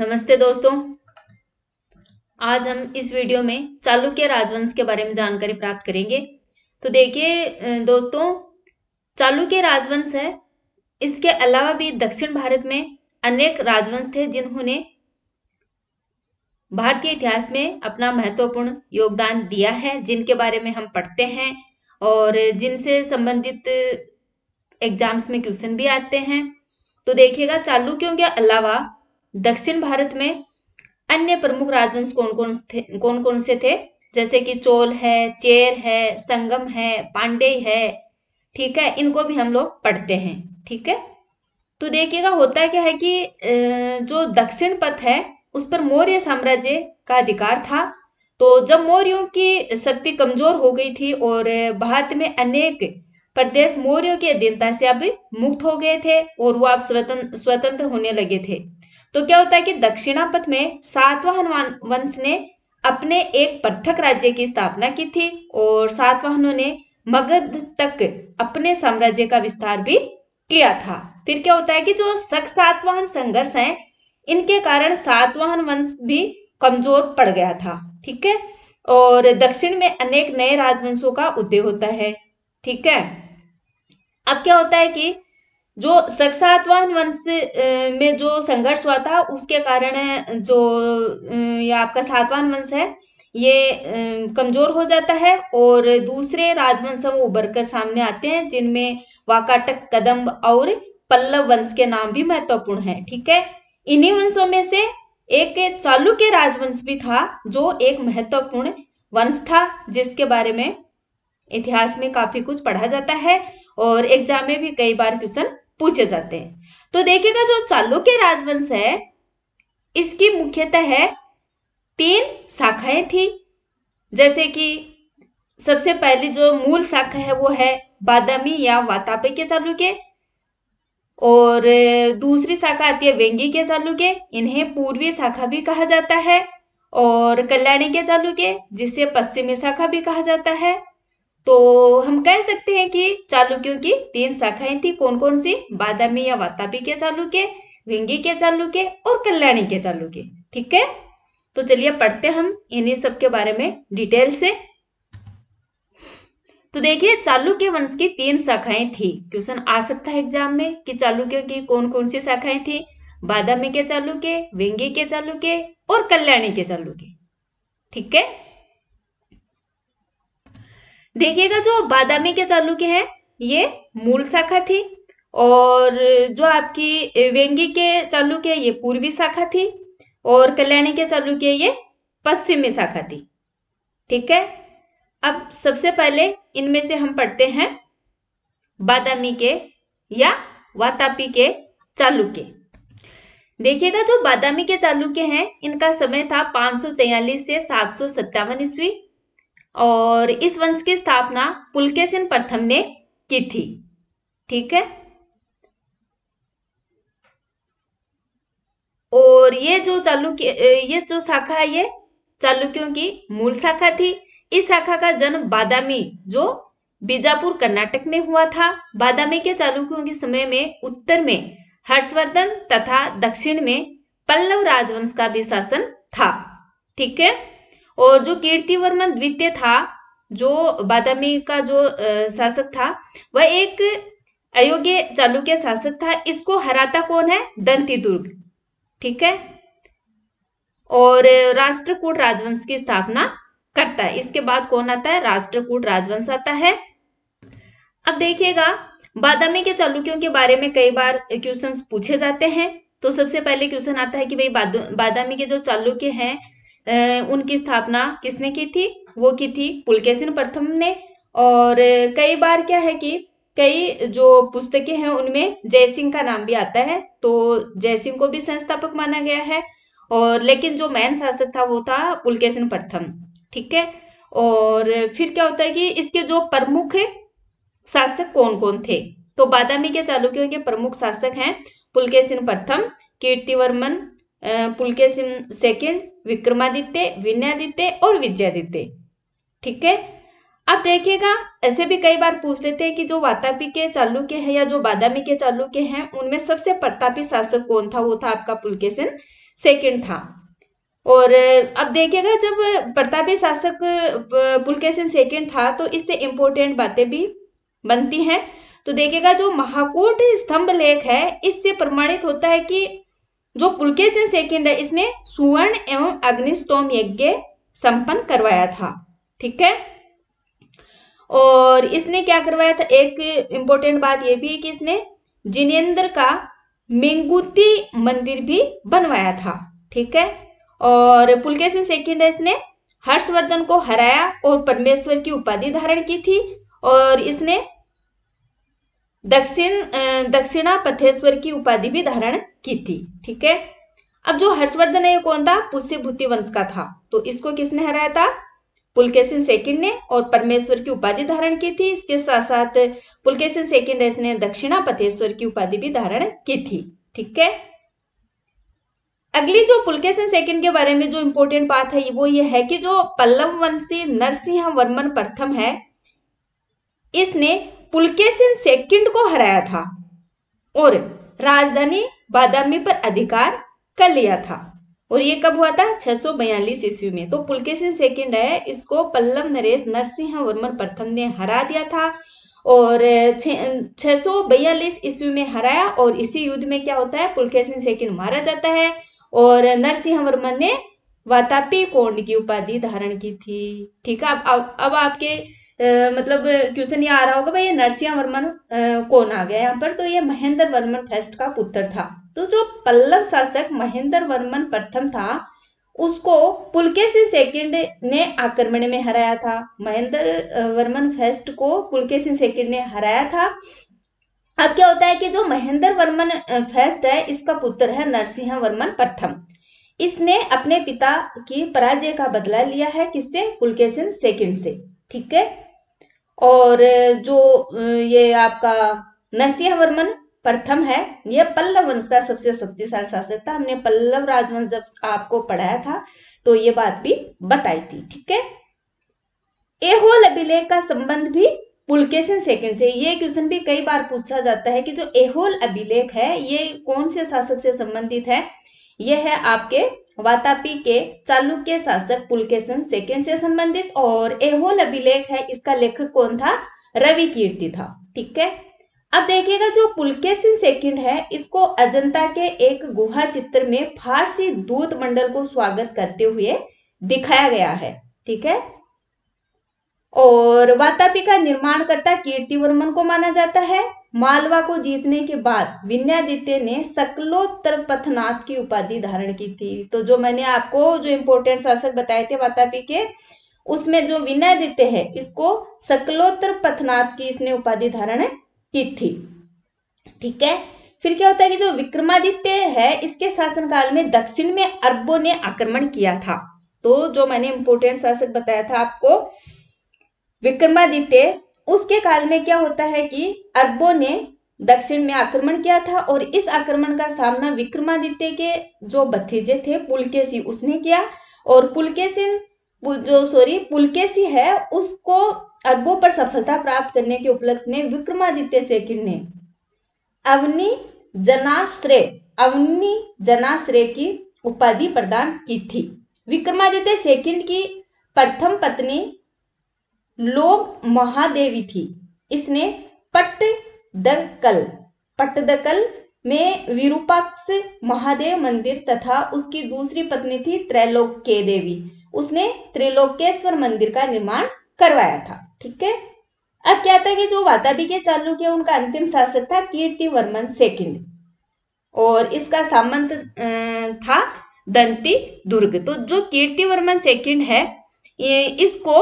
नमस्ते दोस्तों आज हम इस वीडियो में चालुक्य राजवंश के बारे में जानकारी प्राप्त करेंगे तो देखिए दोस्तों चालुक्य राजवंश है इसके अलावा भी दक्षिण भारत में अनेक राजवंश थे जिन्होंने भारतीय इतिहास में अपना महत्वपूर्ण योगदान दिया है जिनके बारे में हम पढ़ते हैं और जिनसे संबंधित एग्जाम्स में क्वेश्चन भी आते हैं तो देखिएगा चालुक्यों के अलावा दक्षिण भारत में अन्य प्रमुख राजवंश कौन कौन थे कौन कौन से थे जैसे कि चोल है चेर है संगम है पांडे है ठीक है इनको भी हम लोग पढ़ते हैं ठीक है तो देखिएगा होता क्या है कि जो दक्षिण पथ है उस पर मौर्य साम्राज्य का अधिकार था तो जब मौर्यों की शक्ति कमजोर हो गई थी और भारत में अनेक प्रदेश मौर्यों की अधीनता से अब मुक्त हो गए थे और वो अब स्वतंत्र स्वतंत्र होने लगे थे तो क्या होता है कि दक्षिणापथ में सातवाहन वंश ने अपने एक पृथक राज्य की स्थापना की थी और सातवाहनों ने मगध तक अपने साम्राज्य का विस्तार भी किया था फिर क्या होता है कि जो सख सातवाहन संघर्ष है इनके कारण सातवाहन वंश भी कमजोर पड़ गया था ठीक है और दक्षिण में अनेक नए राजवंशों का उदय होता है ठीक है अब क्या होता है कि जो सक्सातवान वंश में जो संघर्ष हुआ था उसके कारण जो ये आपका सातवान वंश है ये कमजोर हो जाता है और दूसरे राजवंश वो उभर कर सामने आते हैं जिनमें वाकाटक कदम और पल्लव वंश के नाम भी महत्वपूर्ण है ठीक है इन्हीं वंशों में से एक चालुक्य राजवंश भी था जो एक महत्वपूर्ण वंश था जिसके बारे में इतिहास में काफी कुछ पढ़ा जाता है और एग्जाम में भी कई बार क्वेश्चन पूछे जाते हैं तो देखिएगा जो चालुक्य राजवंश है इसकी मुख्यतः तीन शाखाएं थी जैसे कि सबसे पहली जो मूल शाखा है वो है बादामी या वातापे के चालुक्य और दूसरी शाखा आती है वेंगी के चालुक्य इन्हें पूर्वी शाखा भी कहा जाता है और कल्याणी के चालुक्य जिसे पश्चिमी शाखा भी कहा जाता है तो हम कह सकते हैं कि चालुक्यों की तीन शाखाएं थी कौन कौन सी बादामी या वातापी के चालुक्य विंगी के चालुक्य और कल्याणी के चालुक्य ठीक है तो चलिए पढ़ते हम इन्हीं सब के बारे में डिटेल से तो देखिए चालुक्य वंश की तीन शाखाएं थी क्वेश्चन आ सकता है एग्जाम में कि चालुक्यों की कौन कौन सी शाखाएं थी बादामी के चालुक्य विंगी के चालुक्य और कल्याणी के चालुक्य ठीक है देखिएगा जो बादामी के चालुक्य है ये मूल शाखा थी और जो आपकी व्यंगी के चालुक्य है ये पूर्वी शाखा थी और कल्याणी के चालुक्य ये पश्चिमी शाखा थी ठीक है अब सबसे पहले इनमें से हम पढ़ते हैं बादामी के या वातापी के चालुक्य देखिएगा जो बादामी के चालुक्य हैं इनका समय था पांच से सात ईस्वी और इस वंश की स्थापना पुलकेशन प्रथम ने की थी ठीक है और ये जो चालुक्य ये जो शाखा है ये चालुक्यों की मूल शाखा थी इस शाखा का जन्म बादामी जो बीजापुर कर्नाटक में हुआ था बादामी के चालुक्यों के समय में उत्तर में हर्षवर्धन तथा दक्षिण में पल्लव राजवंश का भी शासन था ठीक है और जो कीर्तिवर्मन द्वितीय था जो बादामी का जो शासक था वह एक अयोग्य चालुक्य शासक था इसको हराता कौन है दंती दुर्ग ठीक है और राष्ट्रकूट राजवंश की स्थापना करता है इसके बाद कौन आता है राष्ट्रकूट राजवंश आता है अब देखिएगा बादामी के चालुक्यों के बारे में कई बार क्वेश्चंस पूछे जाते हैं तो सबसे पहले क्वेश्चन आता है कि भाई बादामी के जो चालुक्य हैं उनकी स्थापना किसने की थी वो की थी पुलकेशिन प्रथम ने और कई बार क्या है कि कई जो पुस्तकें हैं उनमें जयसिंह का नाम भी आता है तो जयसिंह को भी संस्थापक माना गया है और लेकिन जो मैन शासक था वो था पुलकेशिन प्रथम ठीक है और फिर क्या होता है कि इसके जो प्रमुख शासक कौन कौन थे तो बादामी के चालुक्यों के प्रमुख शासक हैं पुलकेशिन प्रथम कीर्तिवर्मन पुलके सिंह सेकेंड विक्रमादित्य विनयादित्य और विजयादित्य ठीक है अब देखिएगा ऐसे भी कई बार पूछ लेते हैं कि जो वातापी के के है या जो बादामी के के हैं उनमें सबसे प्रतापी शासक कौन था वो था आपका पुलकेशन सेकंड था और अब देखिएगा जब प्रतापी शासक पुलकेशन सेकंड था तो इससे इंपॉर्टेंट बातें भी बनती हैं तो देखिएगा जो महाकूट स्तंभ लेख है इससे प्रमाणित होता है कि जो पुलकेशन सेकेंड है इसने सुवर्ण एवं अग्निस्तोम यज्ञ संपन्न करवाया था ठीक है और इसने क्या करवाया था एक इंपॉर्टेंट बात यह भी है कि इसने जिनेन्द्र का मेंगुती मंदिर भी बनवाया था ठीक है और पुलकेशन सेकेंड है इसने हर्षवर्धन को हराया और परमेश्वर की उपाधि धारण की थी और इसने दक्षिण दक्षिणा पथेश्वर की उपाधि भी धारण की थी ठीक है अब जो हर्षवर्धन है कौन था पुष्यभूति वंश का था तो इसको किसने हराया था पुलकेशन सेकंड ने और परमेश्वर की उपाधि धारण की थी इसके साथ साथ पुलकेशन सेकंड ने दक्षिणा पथेश्वर की उपाधि भी धारण की थी ठीक है अगली जो पुलकेशन सेकंड के बारे में जो इंपोर्टेंट बात है वो ये है कि जो पल्लव वंशी नरसिंह वर्मन प्रथम है इसने पुलकेसिन सेकंड को हराया था और राजधानी बादामी पर अधिकार कर लिया था और ये कब हुआ था 642 सौ ईस्वी में तो पुलकेसिन सेकंड है इसको पल्लव नरेश नरसिंह वर्मन प्रथम ने हरा दिया था और छ सौ बयालीस ईस्वी में हराया और इसी युद्ध में क्या होता है पुलकेसिन सेकंड मारा जाता है और नरसिंह वर्मन ने वातापी कोण की उपाधि धारण की थी ठीक है अब अब आपके मतलब क्वेश्चन ये आ रहा होगा भाई ये नरसिंह वर्मन कौन आ गया यहाँ पर तो ये महेंद्र वर्मन फर्स्ट का पुत्र था तो जो पल्लव शासक महेंद्र वर्मन प्रथम था उसको पुलकेसी सेकंड ने आक्रमण में हराया था महेंद्र वर्मन फर्स्ट को पुलकेसी सेकंड ने हराया था अब क्या होता है कि जो महेंद्र वर्मन फर्स्ट है इसका पुत्र है नरसिंह वर्मन प्रथम इसने अपने पिता की पराजय का बदला लिया है किससे पुलकेसिन सेकंड से ठीक है और जो ये आपका नरसिंहवर्मन प्रथम है यह पल्लव वंश का सबसे शक्तिशाली शासक था हमने पल्लव राजवंश जब आपको पढ़ाया था तो ये बात भी बताई थी ठीक है एहोल अभिलेख का संबंध भी पुलकेशन सेकंड से ये क्वेश्चन भी कई बार पूछा जाता है कि जो एहोल अभिलेख है ये कौन से शासक से संबंधित है यह है आपके वातापी के चालुक्य शासक पुलकेशन सेकेंड से संबंधित और एहोल अभिलेख है इसका लेखक कौन था रवि कीर्ति था ठीक है अब देखिएगा जो पुलकेशन सेकंड है इसको अजंता के एक गुहा चित्र में फारसी दूत मंडल को स्वागत करते हुए दिखाया गया है ठीक है और वातापी का निर्माण करता कीर्ति वर्मन को माना जाता है मालवा को जीतने के बाद विन्यादित्य ने सकलोत्तर पथनाथ की उपाधि धारण की थी तो जो मैंने आपको जो इम्पोर्टेंट शासक बताए थे वातापी के उसमें जो विनयादित्य है इसको सकलोत्तर पथनाथ की इसने उपाधि धारण की थी ठीक है फिर क्या होता है कि जो विक्रमादित्य है इसके शासनकाल में दक्षिण में अरबों ने आक्रमण किया था तो जो मैंने इम्पोर्टेंट शासक बताया था आपको विक्रमादित्य उसके काल में क्या होता है कि अरबों ने दक्षिण में आक्रमण किया था और इस आक्रमण का सामना विक्रमादित्य के जो भतीजे थे पुलकेसी उसने किया और पुलकेसिन जो सॉरी पुलकेसी है उसको अरबों पर सफलता प्राप्त करने के उपलक्ष्य में विक्रमादित्य से ने अवनि जनाश्रय अवनि जनाश्रय की उपाधि प्रदान की थी विक्रमादित्य सेकंड की प्रथम पत्नी लोग महादेवी थी इसने पट दकल पटदकल में विरूपाक्ष महादेव मंदिर तथा उसकी दूसरी पत्नी थी त्रैलोक्य देवी उसने त्रिलोकेश्वर मंदिर का निर्माण करवाया था ठीक है अब क्या था कि जो वातावी के चालुक्य उनका अंतिम शासक था कीर्ति वर्मन सेकंड और इसका सामंत था दंती दुर्ग तो जो कीर्ति वर्मन सेकंड है इसको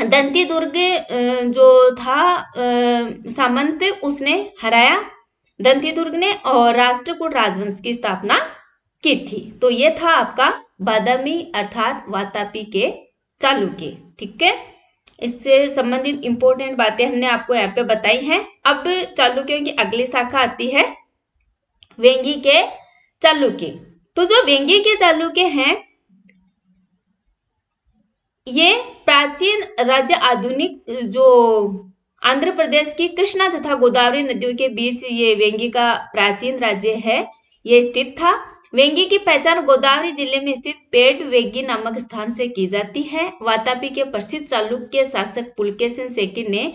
दंती दुर्ग जो था सामंत उसने हराया दंती दुर्ग ने और राष्ट्रकूट राजवंश की स्थापना की थी तो ये था आपका बादामी अर्थात वातापी के चालुक्य ठीक है इससे संबंधित इंपॉर्टेंट बातें हमने आपको यहाँ पे बताई हैं अब चालुक्यों की अगली शाखा आती है वेंगी के चालुक्य तो जो वेंगी के चालुक्य हैं ये प्राचीन राज्य आधुनिक जो आंध्र प्रदेश की कृष्णा तथा गोदावरी नदियों के बीच ये वेंगी का प्राचीन राज्य है ये स्थित था वेंगी की पहचान गोदावरी जिले में स्थित पेड वेंगी नामक स्थान से की जाती है वातापी के प्रसिद्ध चालुक्य शासक पुलकेशन सेकी ने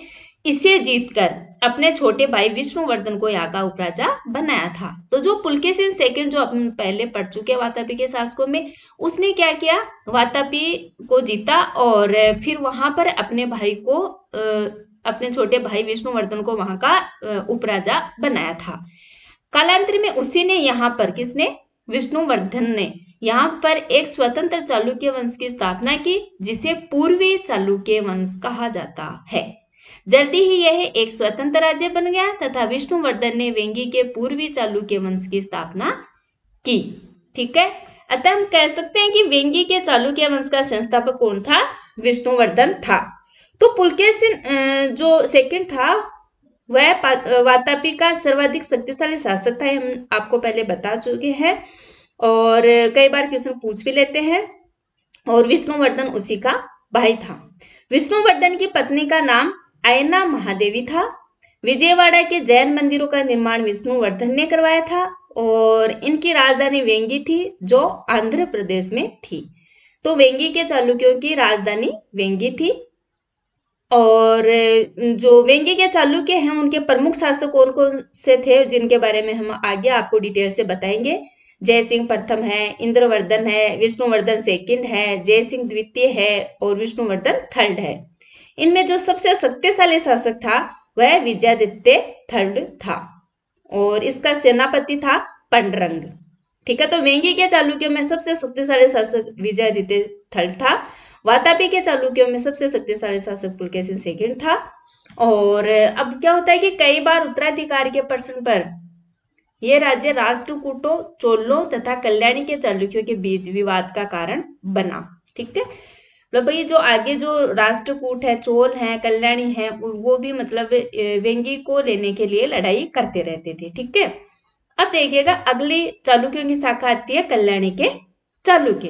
इसे जीतकर अपने छोटे भाई विष्णुवर्धन को यहाँ का उपराजा बनाया था तो जो पुलकेसिन सेकंड जो अपन पहले पढ़ चुके वातापी के शासकों में उसने क्या किया वातापी को जीता और फिर वहां पर अपने भाई को अपने छोटे भाई विष्णुवर्धन को वहां का उपराजा बनाया था कालांतर में उसी ने यहाँ पर किसने विष्णुवर्धन ने यहाँ पर एक स्वतंत्र चालुक्य वंश की स्थापना की जिसे पूर्वी चालुक्य वंश कहा जाता है जल्दी ही यह एक स्वतंत्र राज्य बन गया तथा विष्णुवर्धन ने वेंगी के पूर्वी चालुक्य वंश की स्थापना की ठीक है अतः हम कह सकते हैं कि वेंगी के चालुक्य वंश का संस्थापक कौन था विष्णुवर्धन था तो पुलकेशन जो सेकंड था वह वातापी का सर्वाधिक शक्तिशाली शासक था हम आपको पहले बता चुके हैं और कई बार क्वेश्चन पूछ भी लेते हैं और विष्णुवर्धन उसी का भाई था विष्णुवर्धन की पत्नी का नाम आयना महादेवी था विजयवाड़ा के जैन मंदिरों का निर्माण विष्णुवर्धन ने करवाया था और इनकी राजधानी वेंगी थी जो आंध्र प्रदेश में थी तो वेंगी के चालुक्यों की राजधानी वेंगी थी और जो वेंगी के चालुक्य हैं उनके प्रमुख शासक कौन कौन से थे जिनके बारे में हम आगे आपको डिटेल से बताएंगे जय सिंह प्रथम है इंद्रवर्धन है विष्णुवर्धन सेकंड है जय सिंह द्वितीय है और विष्णुवर्धन थर्ड है इनमें जो सबसे शक्तिशाली शासक था वह विजयादित्य थंड था और इसका सेनापति था पंडरंग ठीक है तो वेंगी के चालुक्यों में सबसे शक्तिशाली शासक विजयादित्य थर्ड था वातापी के चालुक्यों में सबसे शक्तिशाली शासक पुलकेशन सेकंड था और अब क्या होता है कि कई बार उत्तराधिकार के प्रश्न पर यह राज्य राष्ट्रकूटों चोलों तथा कल्याणी के चालुक्यों के बीच विवाद का कारण बना ठीक है मतलब भाई जो आगे जो राष्ट्रकूट है चोल है कल्याणी है वो भी मतलब वेंगी को लेने के लिए लड़ाई करते रहते थे ठीक है अब देखिएगा अगली चालुक्यों की शाखा आती है कल्याणी के चालुक्य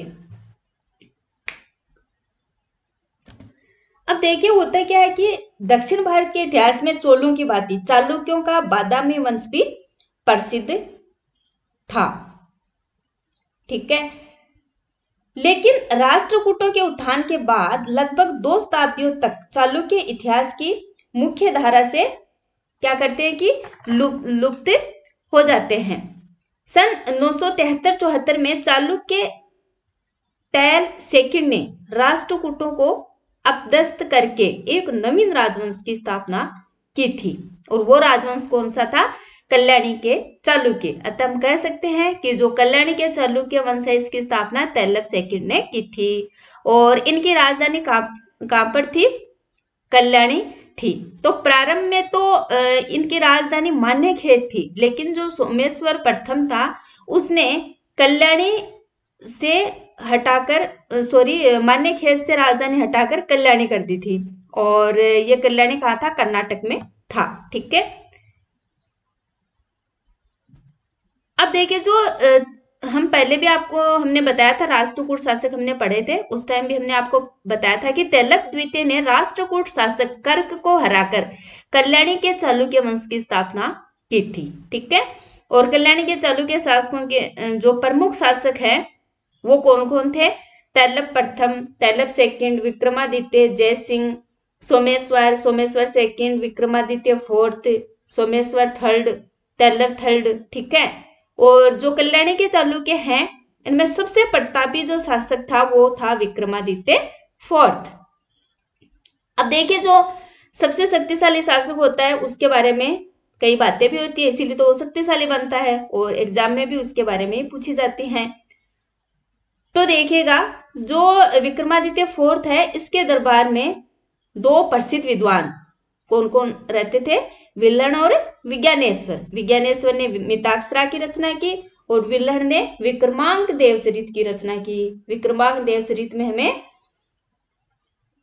अब देखिए होता क्या है कि दक्षिण भारत के इतिहास में चोलों की बाती चालुक्यों का बादामी वंश भी प्रसिद्ध था ठीक है लेकिन राष्ट्रकूटों के उत्थान के बाद लगभग दो शताब्दियों तक चालुक्य इतिहास की मुख्य धारा से क्या करते हैं कि लुप्त हो जाते हैं सन नौ सौ तिहत्तर में चालुक्य टैल सेकिंड ने राष्ट्रकूटों को अपदस्त करके एक नवीन राजवंश की स्थापना की थी और वो राजवंश कौन सा था कल्याणी के चालुक्य अतः हम कह सकते हैं कि जो कल्याणी के चालुक्य वंश है इसकी स्थापना तैलव सेकंड ने की थी और इनकी राजधानी कहां पर थी कल्याणी थी तो प्रारंभ में तो इनकी राजधानी मान्य खेत थी लेकिन जो सोमेश्वर प्रथम था उसने कल्याणी से हटाकर सॉरी मान्य खेत से राजधानी हटाकर कल्याणी कर दी थी और ये कल्याणी कहा था कर्नाटक में था ठीक है अब देखिए जो हम पहले भी आपको हमने बताया था राष्ट्रकूट शासक हमने पढ़े थे उस टाइम भी हमने आपको बताया था कि तेलक द्वितीय ने राष्ट्रकूट शासक कर्क को हराकर कल्याणी के चालुक्य वंश की स्थापना की थी ठीक है और कल्याणी के चालुक्य शासकों के जो प्रमुख शासक है वो कौन कौन थे तैलप प्रथम तैलप second Vikramaditya Jai Singh Someshwar Someshwar second Vikramaditya fourth Someshwar third तेल्लर थर्ड ठीक है और जो कल्याणी के चालुक्य हैं इनमें सबसे प्रतापी जो शासक था वो था विक्रमादित्य फोर्थ अब देखिए जो सबसे शक्तिशाली शासक होता है उसके बारे में कई बातें भी होती है इसीलिए तो वो शक्तिशाली बनता है और एग्जाम में भी उसके बारे में पूछी जाती है तो देखिएगा जो विक्रमादित्य फोर्थ है इसके दरबार में दो प्रसिद्ध विद्वान कौन कौन रहते थे विल्लण और विज्ञानेश्वर विज्ञानेश्वर ने मिताक्षरा की रचना की और विल्लण ने विक्रमांक देवचरित की रचना की विक्रमांक देवचरित में हमें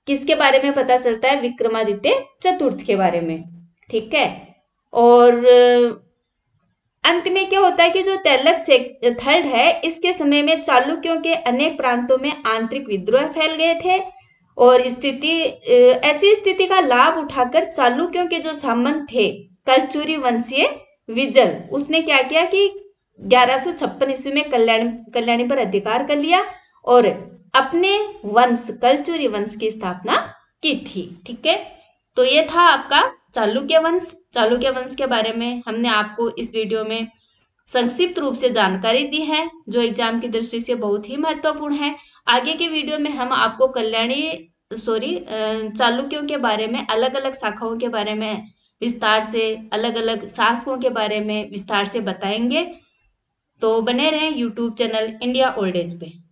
किसके बारे में पता चलता है विक्रमादित्य चतुर्थ के बारे में ठीक है और अंत में क्या होता है कि जो तैलक से थर्ड है इसके समय में चालुक्यों के अनेक प्रांतों में आंतरिक विद्रोह फैल गए थे और स्थिति ऐसी स्थिति का लाभ उठाकर चालुक्यों के जो सामंत थे कलचूरी वंशीय विजल उसने क्या किया कि ग्यारह ईस्वी में कल्याण कल्याणी पर अधिकार कर लिया और अपने वंश कलचूरी वंश की स्थापना की थी ठीक है तो ये था आपका चालुक्य वंश चालुक्य वंश के बारे में हमने आपको इस वीडियो में संक्षिप्त रूप से जानकारी दी है जो एग्जाम की दृष्टि से बहुत ही महत्वपूर्ण है आगे के वीडियो में हम आपको कल्याणी सॉरी चालुक्यों के बारे में अलग अलग शाखाओं के बारे में विस्तार से अलग अलग शासकों के बारे में विस्तार से बताएंगे तो बने रहें YouTube channel India old age पे